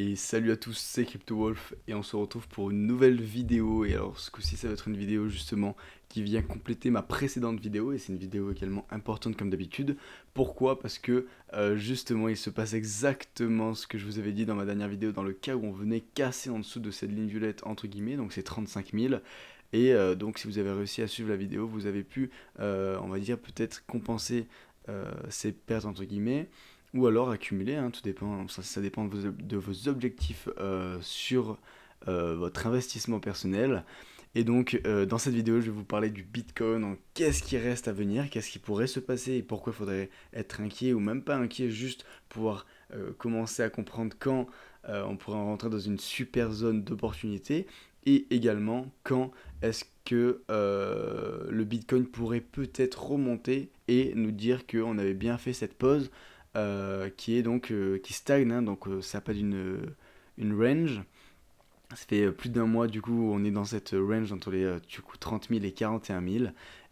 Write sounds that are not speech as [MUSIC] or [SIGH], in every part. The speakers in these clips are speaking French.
Et salut à tous, c'est CryptoWolf et on se retrouve pour une nouvelle vidéo. Et alors ce coup-ci ça va être une vidéo justement qui vient compléter ma précédente vidéo et c'est une vidéo également importante comme d'habitude. Pourquoi Parce que euh, justement il se passe exactement ce que je vous avais dit dans ma dernière vidéo dans le cas où on venait casser en dessous de cette ligne violette entre guillemets, donc c'est 35 000. Et euh, donc si vous avez réussi à suivre la vidéo, vous avez pu, euh, on va dire, peut-être compenser ces pertes entre guillemets ou alors accumuler, hein, tout dépend, hein, ça, dépend de vos, objectifs euh, sur euh, votre investissement personnel. Et donc euh, dans cette vidéo je vais vous parler du Bitcoin, qu'est-ce qui reste à venir, qu'est-ce qui pourrait se passer et pourquoi il faudrait être inquiet ou même pas inquiet, juste pouvoir commencer à comprendre quand on pourrait rentrer dans une super zone d'opportunité et également quand est-ce que le Bitcoin pourrait peut-être remonter et nous dire qu'on avait bien fait cette pause euh, qui est donc euh, qui stagne, hein. donc euh, ça n'a pas d'une une range. Ça fait plus d'un mois du coup on est dans cette range entre les du coup, 30 000 et 41 000.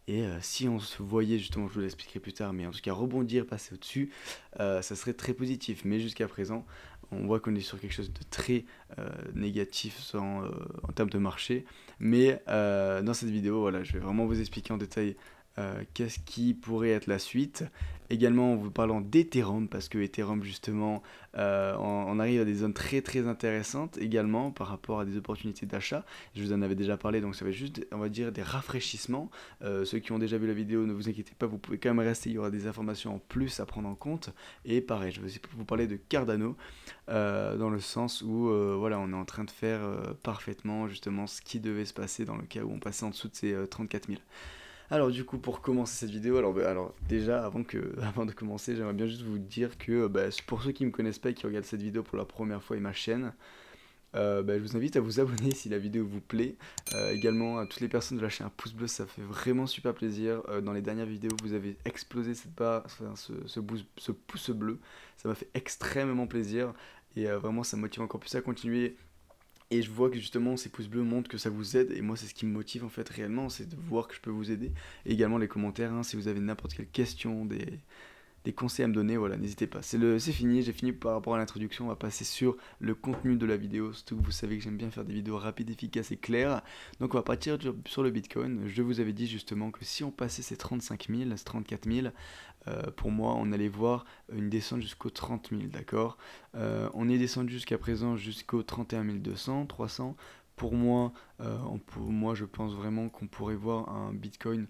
Et si on se voyait, justement, je vous l'expliquerai plus tard, mais en tout cas rebondir, passer au-dessus, ça serait très positif. Mais jusqu'à présent, on voit qu'on est sur quelque chose de très négatif en termes de marché. Mais dans cette vidéo, voilà, je vais vraiment vous expliquer en détail euh, qu'est-ce qui pourrait être la suite. Également en vous parlant d'Ethereum, parce que Ethereum justement, on, euh, arrive à des zones très très intéressantes également par rapport à des opportunités d'achat. Je vous en avais déjà parlé, donc ça va être juste, on va dire, des rafraîchissements. Euh, ceux qui ont déjà vu la vidéo, ne vous inquiétez pas, vous pouvez quand même rester, il y aura des informations en plus à prendre en compte. Et pareil, je vais aussi vous parler de Cardano, dans le sens où voilà, on est en train de faire parfaitement justement ce qui devait se passer dans le cas où on passait en dessous de ces 34 000. Alors du coup pour commencer cette vidéo, alors, bah, alors déjà avant, que, [LAUGHS] avant de commencer j'aimerais bien juste vous dire que euh, bah, pour ceux qui ne me connaissent pas et qui regardent cette vidéo pour la première fois et ma chaîne, euh, bah, je vous invite à vous [LAUGHS] abonner si la vidéo vous plaît. Euh, également à toutes les personnes de lâcher un pouce bleu, ça fait vraiment super plaisir. dans les dernières vidéos vous avez explosé cette barre, ce, ce, ce pouce bleu, ça m'a fait extrêmement plaisir et vraiment ça me motive encore plus à continuer et je vois que justement ces pouces bleus montrent que ça vous aide, et moi c'est ce qui me motive en fait réellement, c'est de voir que je peux vous aider. également les commentaires, hein, si vous avez n'importe quelle question, des, des conseils à me donner, voilà, n'hésitez pas. C'est le c'est fini, j'ai fini par rapport à l'introduction, on va passer sur le contenu de la vidéo, surtout que vous savez que j'aime bien faire des vidéos rapides, efficaces et claires. Donc on va partir sur le Bitcoin. Je vous avais dit justement que si on passait ces 35 000, ces 34 000, euh, pour moi, on allait voir une descente jusqu'aux 30 000, d'accord euh, On est descendu jusqu'à présent jusqu'aux 31 200, 300. Pour moi, euh, on, pour moi, je pense vraiment qu'on pourrait voir un Bitcoin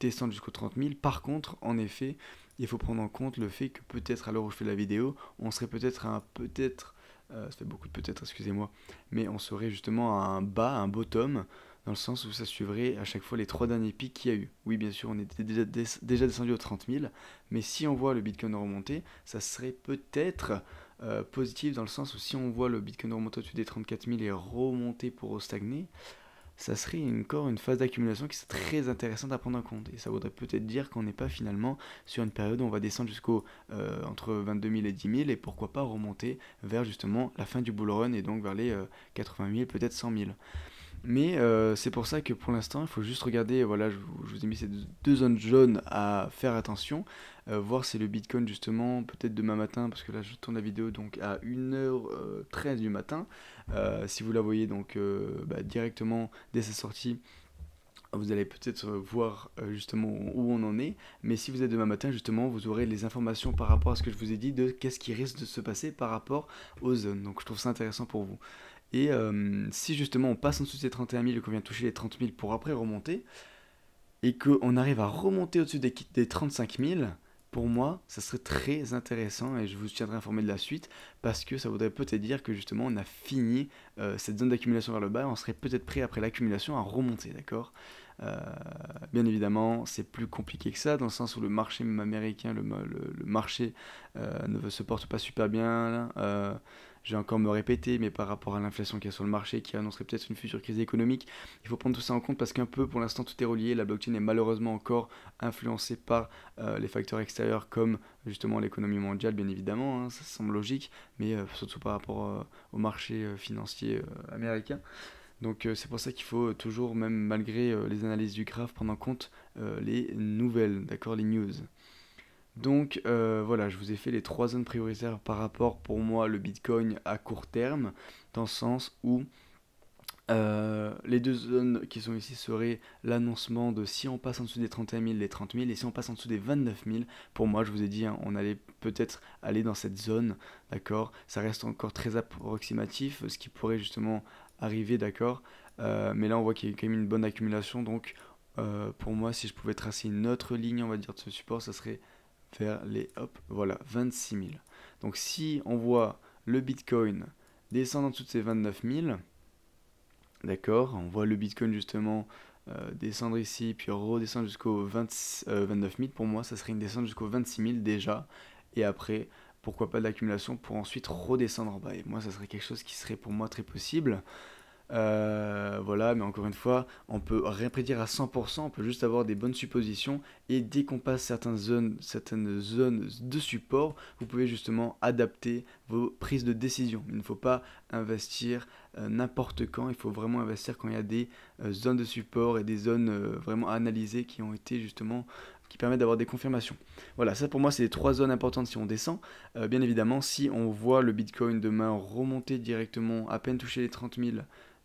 descendre jusqu'aux 30 000. Par contre, en effet, il faut prendre en compte le fait que peut-être à l'heure où je fais la vidéo, on serait peut-être à un peut-être, euh, ça fait beaucoup de peut-être, excusez-moi, mais on serait justement à un bas, un bottom, dans le sens où ça suivrait à chaque fois les trois derniers pics qu'il y a eu. Oui, bien sûr, on était déjà, descendu aux 30 000, mais si on voit le Bitcoin remonter, ça serait peut-être euh, positif dans le sens où si on voit le Bitcoin remonter au-dessus des 34 000 et remonter pour stagner, ça serait encore une phase d'accumulation qui serait très intéressante à prendre en compte. Et ça voudrait peut-être dire qu'on n'est pas finalement sur une période où on va descendre jusqu'au euh, entre 22 000 et 10 000 et pourquoi pas remonter vers justement la fin du bull run et donc vers les 80 euh, 000, peut-être 100 000. Mais euh, c'est pour ça que pour l'instant, il faut juste regarder, voilà, je vous ai mis ces deux zones jaunes à faire attention, euh, voir si le Bitcoin justement, peut-être demain matin, parce que là je tourne la vidéo donc à 1h13 euh, du matin, euh, si vous la voyez donc bah, directement dès sa sortie, vous allez peut-être voir justement où on en est, mais si vous êtes demain matin, justement, vous aurez les informations par rapport à ce que je vous ai dit de qu'est-ce qui risque de se passer par rapport aux zones. Donc je trouve ça intéressant pour vous. Et si justement on passe en dessous des 31 000 et qu'on vient toucher les 30 000 pour après remonter, et qu'on arrive à remonter au-dessus des, des 35 000, pour moi, ça serait très intéressant et je vous tiendrai informé de la suite parce que ça voudrait peut-être dire que justement on a fini euh, cette zone d'accumulation vers le bas, et on serait peut-être prêt après l'accumulation à remonter, d'accord euh, Bien évidemment, c'est plus compliqué que ça dans le sens où le marché américain, le, marché euh, ne se porte pas super bien. Là, je vais encore me répéter, mais par rapport à l'inflation qu'il y a sur le marché, qui annoncerait peut-être une future crise économique, il faut prendre tout ça en compte parce qu'un peu pour l'instant tout est relié. La blockchain est malheureusement encore influencée par euh, les facteurs extérieurs comme justement l'économie mondiale, bien évidemment, hein, ça semble logique, mais euh, surtout par rapport euh, au marché financier américain. Donc c'est pour ça qu'il faut toujours, même malgré les analyses du graphe, prendre en compte les nouvelles, d'accord, les news. Donc euh, voilà, je vous ai fait les trois zones prioritaires par rapport pour moi le Bitcoin à court terme, dans le sens où euh, les deux zones qui sont ici seraient l'annoncement de si on passe en dessous des 31 000, les 30 000, et si on passe en dessous des 29 000, pour moi, je vous ai dit, hein, on allait peut-être aller dans cette zone, d'accord Ça reste encore très approximatif, ce qui pourrait justement arriver, d'accord euh, Mais là, on voit qu'il y a quand même une bonne accumulation, donc pour moi, si je pouvais tracer une autre ligne, on va dire, de ce support, ça serait vers les hop, voilà, 26 000. Donc si on voit le Bitcoin descendre en dessous de ces 29 000, d'accord, on voit le Bitcoin justement euh, descendre ici, puis redescendre jusqu'au 29 000, pour moi ça serait une descente jusqu'au 26 000 déjà, et après, pourquoi pas de l'accumulation pour ensuite redescendre en bas. Et moi ça serait quelque chose qui serait pour moi très possible. Euh, voilà, mais encore une fois, on peut rien prédire à 100%, on peut juste avoir des bonnes suppositions. Et dès qu'on passe certaines zones, certaines zones de support, vous pouvez justement adapter vos prises de décision. Il ne faut pas investir euh, n'importe quand, il faut vraiment investir quand il y a des euh, zones de support et des zones vraiment analysées qui ont été justement qui permettent d'avoir des confirmations. Voilà, ça pour moi c'est les trois zones importantes si on descend. bien évidemment, si on voit le Bitcoin demain remonter directement, à peine toucher les 30 000,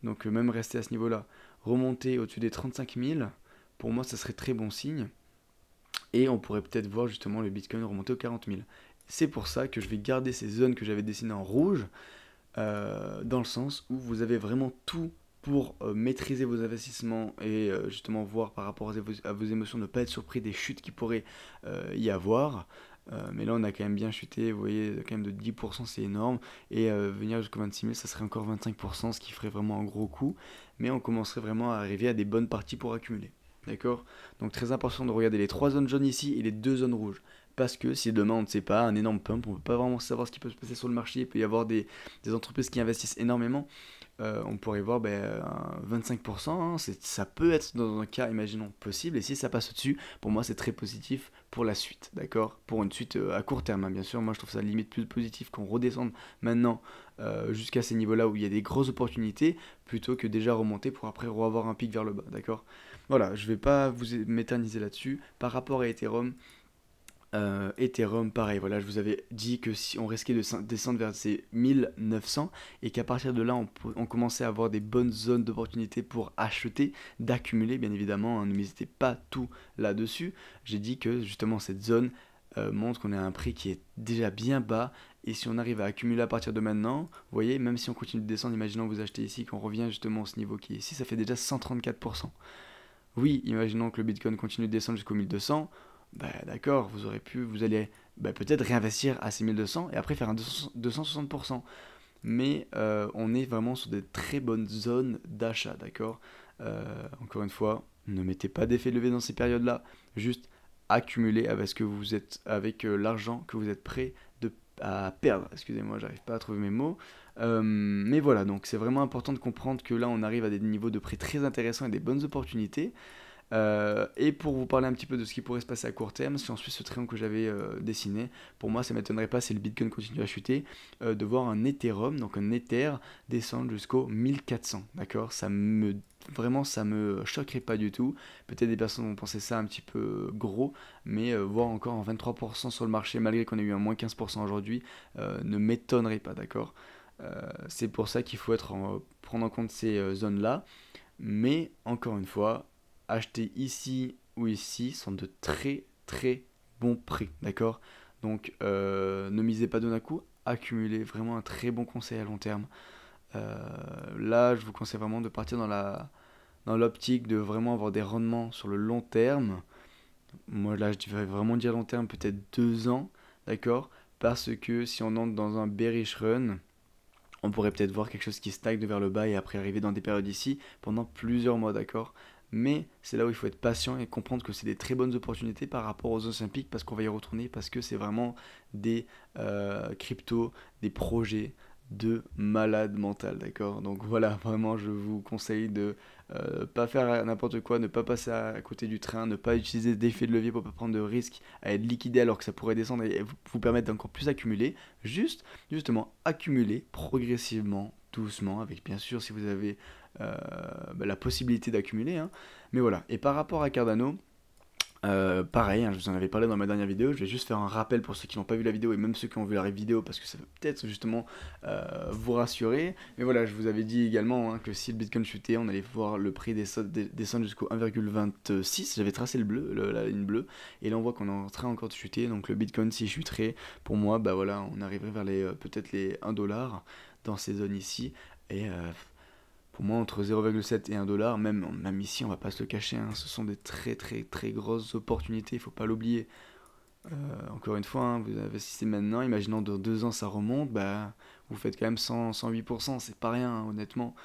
donc euh, même rester à ce niveau-là, remonter au-dessus des 35 000, pour moi, ça serait très bon signe. Et on pourrait peut-être voir justement le Bitcoin remonter aux 40 000. C'est pour ça que je vais garder ces zones que j'avais dessinées en rouge, euh, dans le sens où vous avez vraiment tout pour euh, maîtriser vos investissements et justement voir par rapport à vos, à vos émotions, ne pas être surpris des chutes qui pourraient y avoir. Euh, mais là, on a quand même bien chuté, vous voyez, quand même de 10%, c'est énorme. Et euh, venir jusqu'au 26 000, ça serait encore 25%, ce qui ferait vraiment un gros coup. Mais on commencerait vraiment à arriver à des bonnes parties pour accumuler. D'accord Donc très important de regarder les trois zones jaunes ici et les deux zones rouges. Parce que si demain on ne sait pas, un énorme pump, on ne peut pas vraiment savoir ce qui peut se passer sur le marché. Il peut y avoir des entreprises qui investissent énormément. Euh, on pourrait voir 25%, ben, euh, hein, ça peut être dans un cas, imaginons, possible, et si ça passe au-dessus, pour moi c'est très positif pour la suite, d'accord Pour une suite euh, à court terme, hein, bien sûr, moi je trouve ça limite plus positif qu'on redescende maintenant jusqu'à ces niveaux-là où il y a des grosses opportunités, plutôt que déjà remonter pour après revoir un pic vers le bas, d'accord Voilà, je vais pas vous m'éterniser là-dessus. Par rapport à Ethereum, euh, Ethereum, pareil, voilà, je vous avais dit que si on risquait de descendre vers ces 1900 et qu'à partir de là, on, commençait à avoir des bonnes zones d'opportunité pour acheter, d'accumuler, bien évidemment, ne hein, misez pas tout là-dessus. J'ai dit que justement cette zone euh, montre qu'on est à un prix qui est déjà bien bas et si on arrive à accumuler à partir de maintenant, vous voyez, même si on continue de descendre, imaginons vous achetez ici, qu'on revient justement à ce niveau qui est ici, ça fait déjà 134%. Oui, imaginons que le Bitcoin continue de descendre jusqu'au 1200 bah, d'accord, vous aurez pu, vous allez bah, peut-être réinvestir à 6200 et après faire un 260%. Mais euh, on est vraiment sur des très bonnes zones d'achat, d'accord euh, Encore une fois, ne mettez pas d'effet levé dans ces périodes-là, juste accumulez avec ce que vous êtes, avec euh, l'argent que vous êtes prêt à perdre. Excusez-moi, j'arrive pas à trouver mes mots. mais voilà, donc c'est vraiment important de comprendre que là, on arrive à des niveaux de prix très intéressants et des bonnes opportunités. Euh, et pour vous parler un petit peu de ce qui pourrait se passer à court terme, si on suit ce triangle que j'avais euh, dessiné, pour moi ça m'étonnerait pas si le Bitcoin continue à chuter, euh, de voir un Ethereum, donc un Ether, descendre jusqu'au 1400. D'accord Ça me vraiment ça me choquerait pas du tout. Peut-être des personnes vont penser ça un petit peu gros, mais voir encore en 23% sur le marché malgré qu'on ait eu un moins 15% aujourd'hui ne m'étonnerait pas, d'accord C'est pour ça qu'il faut être en, prendre en compte ces zones-là. Mais encore une fois, acheter ici ou ici sont de très très bons prix, d'accord Donc euh, ne misez pas d'un coup, accumulez vraiment un très bon conseil à long terme. Euh, là, je vous conseille vraiment de partir dans la dans l'optique de vraiment avoir des rendements sur le long terme. Moi, là, je devrais vraiment dire long terme, peut-être deux ans, d'accord Parce que si on entre dans un bearish run, on pourrait peut-être voir quelque chose qui stagne vers le bas et après arriver dans des périodes ici pendant plusieurs mois, d'accord mais c'est là où il faut être patient et comprendre que c'est des très bonnes opportunités par rapport aux Olympiques parce qu'on va y retourner, parce que c'est vraiment des euh, cryptos, des projets, de malade mental, d'accord Donc voilà, [LAUGHS] vraiment, je vous conseille de euh, pas faire n'importe quoi, ne pas passer à, côté du train, ne pas utiliser d'effet de levier pour pas prendre de risque à être liquidé alors que ça pourrait descendre et vous, permettre d'encore plus accumuler. Juste, justement, accumuler progressivement, doucement, avec bien sûr si vous avez euh, bah, la possibilité d'accumuler. Hein. Mais voilà, et par rapport à Cardano, euh, pareil, hein, je vous en avais parlé dans ma dernière vidéo, je vais juste faire un rappel pour ceux qui n'ont pas vu la vidéo et même ceux qui ont vu la vidéo parce que ça peut peut-être justement euh, vous rassurer. Mais voilà, je vous avais dit également hein, que si le Bitcoin chutait, on allait voir le prix descendre jusqu'au 1,26. J'avais tracé le bleu, la ligne bleue, et là on voit qu'on est en train encore de chuter. Donc le Bitcoin, si chuterait, pour moi, bah voilà, on arriverait vers les euh, peut-être les 1$ dans ces zones ici. Et pour moi, entre 0,7 et 1 dollar, même, même ici, on va pas se le cacher, hein, ce sont des très très très grosses opportunités, il faut pas l'oublier. Euh, encore une fois, hein, vous investissez maintenant, imaginons dans deux ans ça remonte, bah, vous faites quand même 100, 108%, c'est pas rien, hein, honnêtement.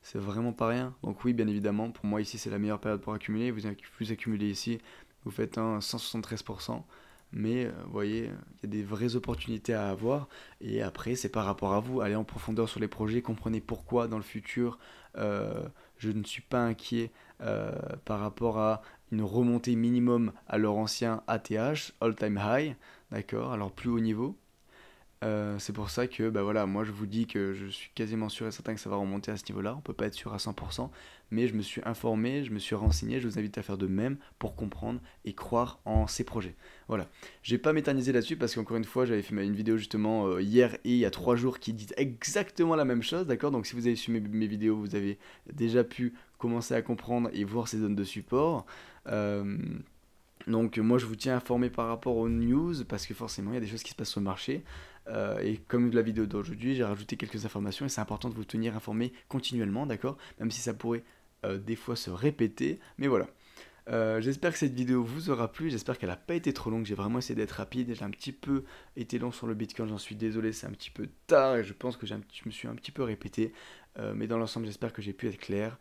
C'est vraiment pas rien. Donc oui, bien évidemment, pour moi ici c'est la meilleure période pour accumuler. Vous, vous accumulez ici, vous faites un 173% mais euh, vous voyez, il y a des vraies opportunités à avoir. Et après, c'est par rapport à vous. Allez en profondeur sur les projets, comprenez pourquoi dans le futur euh, je ne suis pas inquiet euh, par rapport à une remontée minimum à leur ancien ATH, all-time high, d'accord, alors plus haut niveau. c'est pour ça que bah voilà, moi je vous dis que je suis quasiment sûr et certain que ça va remonter à ce niveau-là. On peut pas être sûr à 100%, mais je me suis informé, je me suis renseigné, je vous invite à faire de même pour comprendre et croire en ces projets. Voilà, j'ai pas m'éterniser là-dessus parce qu'encore une fois, j'avais fait une vidéo justement euh, hier et il y a trois jours qui dit exactement la même chose, d'accord Donc si vous avez su mes, vidéos, vous avez déjà pu commencer à comprendre et voir ces zones de support. Euh, donc moi je vous tiens informé par rapport aux news parce que forcément il y a des choses qui se passent sur le marché. Euh, et comme de la vidéo d'aujourd'hui, j'ai rajouté quelques informations et c'est important de vous tenir informé continuellement, d'accord Même si ça pourrait euh, des fois se répéter, mais voilà. Euh, j'espère que cette vidéo vous aura plu, j'espère qu'elle a pas été trop longue, j'ai vraiment essayé d'être rapide, j'ai un petit peu été long sur le Bitcoin, j'en suis désolé, c'est un petit peu tard et je pense que je me suis un petit peu répété, euh, mais dans l'ensemble j'espère que j'ai pu être clair.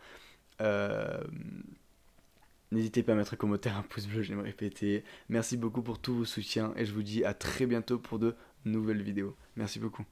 N'hésitez pas à mettre un commentaire, un pouce bleu, je vais me répéter. Merci beaucoup pour tout vos soutiens et je vous dis à très bientôt pour de nouvelles vidéos. Merci beaucoup.